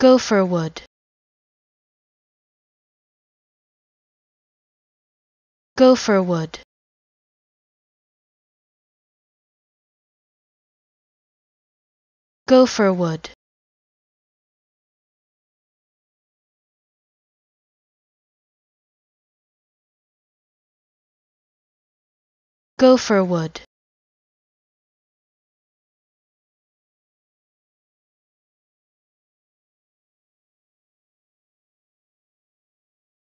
Gopher wood. Gopher wood. Gopher wood. Gopher wood.